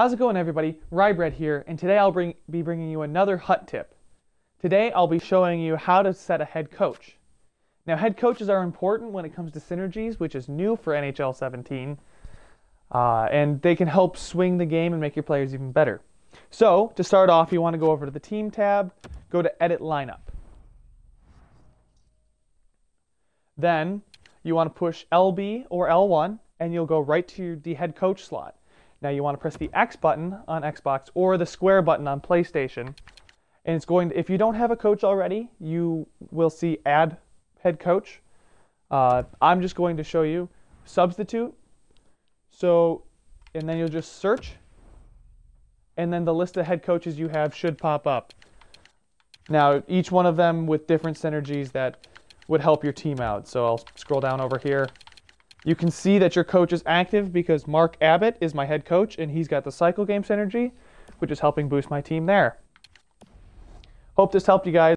How's it going everybody? Rybread here, and today I'll bring, be bringing you another hut tip. Today I'll be showing you how to set a head coach. Now head coaches are important when it comes to synergies, which is new for NHL 17, uh, and they can help swing the game and make your players even better. So to start off, you want to go over to the team tab, go to edit lineup. Then you want to push LB or L1, and you'll go right to the head coach slot. Now you want to press the X button on Xbox or the square button on PlayStation. And it's going to, if you don't have a coach already, you will see add head coach. Uh, I'm just going to show you substitute. So, and then you'll just search. And then the list of head coaches you have should pop up. Now, each one of them with different synergies that would help your team out. So I'll scroll down over here you can see that your coach is active because Mark Abbott is my head coach and he's got the cycle game synergy, which is helping boost my team there. Hope this helped you guys.